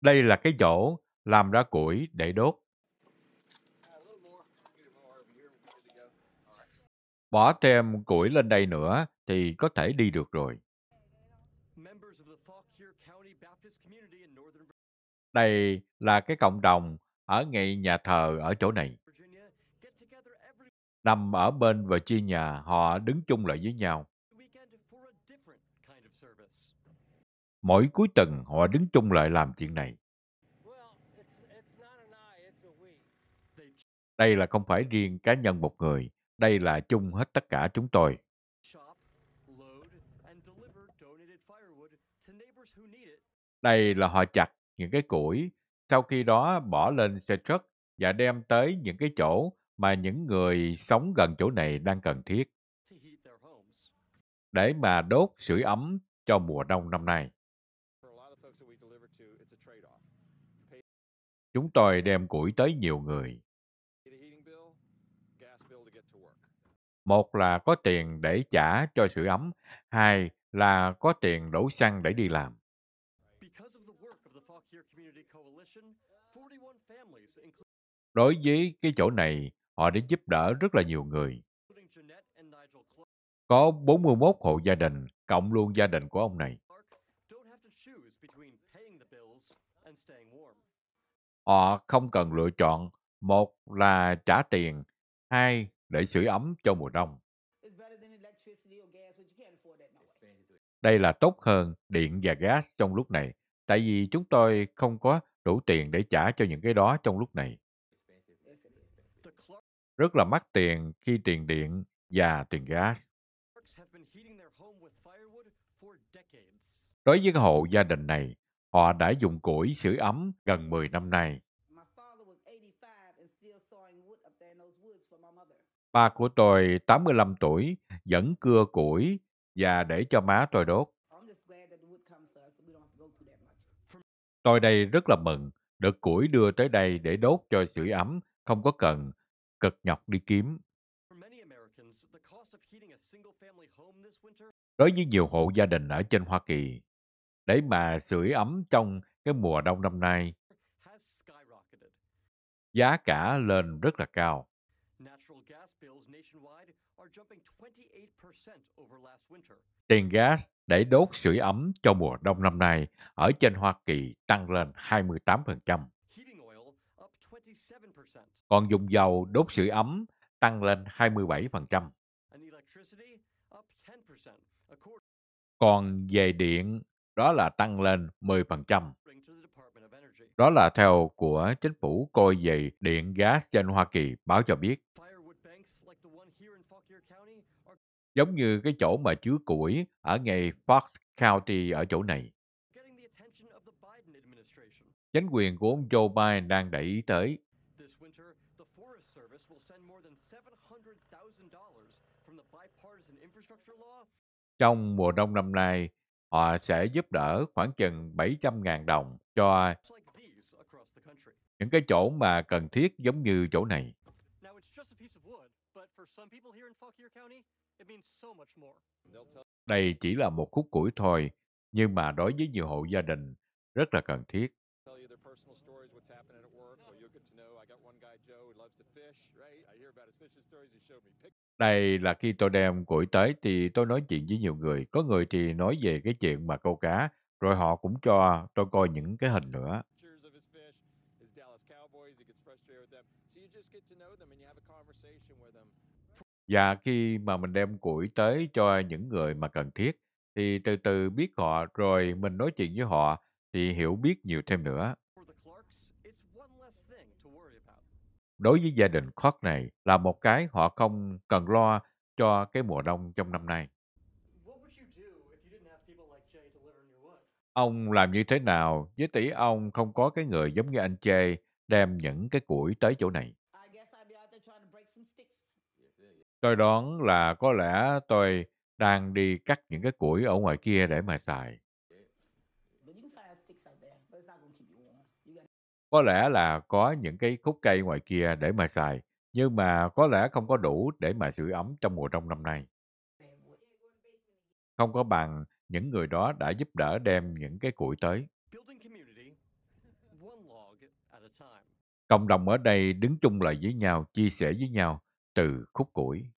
Đây là cái chỗ làm ra củi để đốt. Bỏ thêm củi lên đây nữa thì có thể đi được rồi. Đây là cái cộng đồng ở ngay nhà thờ ở chỗ này. Nằm ở bên và chia nhà họ đứng chung lại với nhau mỗi cuối tuần họ đứng chung lại làm chuyện này. Đây là không phải riêng cá nhân một người, đây là chung hết tất cả chúng tôi. Đây là họ chặt những cái củi, sau khi đó bỏ lên xe truck và đem tới những cái chỗ mà những người sống gần chỗ này đang cần thiết để mà đốt sưởi ấm cho mùa đông năm nay. Chúng tôi đem củi tới nhiều người. Một là có tiền để trả cho sự ấm, hai là có tiền đổ xăng để đi làm. Đối với cái chỗ này, họ đã giúp đỡ rất là nhiều người. Có 41 hộ gia đình, cộng luôn gia đình của ông này. Họ ờ, không cần lựa chọn, một là trả tiền, hai để sưởi ấm cho mùa đông. Đây là tốt hơn điện và gas trong lúc này, tại vì chúng tôi không có đủ tiền để trả cho những cái đó trong lúc này. Rất là mắc tiền khi tiền điện và tiền gas. Đối với hộ gia đình này, Họ đã dùng củi sưởi ấm gần 10 năm nay. Ba của tôi 85 tuổi, vẫn cưa củi và để cho má tôi đốt. Tôi đây rất là mừng, được củi đưa tới đây để đốt cho sưởi ấm, không có cần cực nhọc đi kiếm. Đối với nhiều hộ gia đình ở trên Hoa Kỳ, để mà sưởi ấm trong cái mùa đông năm nay. Giá cả lên rất là cao. Tiền gas để đốt sưởi ấm cho mùa đông năm nay ở trên Hoa Kỳ tăng lên 28%. Còn dùng dầu đốt sưởi ấm tăng lên 27%. Còn về điện đó là tăng lên 10%. Đó là theo của chính phủ coi về điện gas trên Hoa Kỳ báo cho biết. Giống như cái chỗ mà chứa củi ở ngay Fox County ở chỗ này. Chính quyền của ông Joe Biden đang để ý tới. Trong mùa đông năm nay, họ sẽ giúp đỡ khoảng chừng 700.000 đồng cho những cái chỗ mà cần thiết giống như chỗ này. Đây chỉ là một khúc củi thôi, nhưng mà đối với nhiều hộ gia đình rất là cần thiết tell you their personal stories, what's happening at work, or you'll get to know. I got one guy, Joe, who loves to fish, right? I hear about his fishing stories. He showed me pictures. Đây là khi tôi đem củi tới thì tôi nói chuyện với nhiều người. Có người thì nói về cái chuyện mà câu cá, rồi họ cũng cho tôi coi những cái hình nữa. Và khi mà mình đem củi tới cho những người mà cần thiết, thì từ từ biết họ rồi mình nói chuyện với họ thì hiểu biết nhiều thêm nữa. Đối với gia đình Clark này là một cái họ không cần lo cho cái mùa đông trong năm nay. Ông làm như thế nào với tỷ ông không có cái người giống như anh Chê đem những cái củi tới chỗ này? Tôi đoán là có lẽ tôi đang đi cắt những cái củi ở ngoài kia để mà xài. Có lẽ là có những cái khúc cây ngoài kia để mà xài, nhưng mà có lẽ không có đủ để mà sưởi ấm trong mùa đông năm nay. Không có bằng những người đó đã giúp đỡ đem những cái củi tới. Cộng đồng ở đây đứng chung lại với nhau, chia sẻ với nhau từ khúc củi.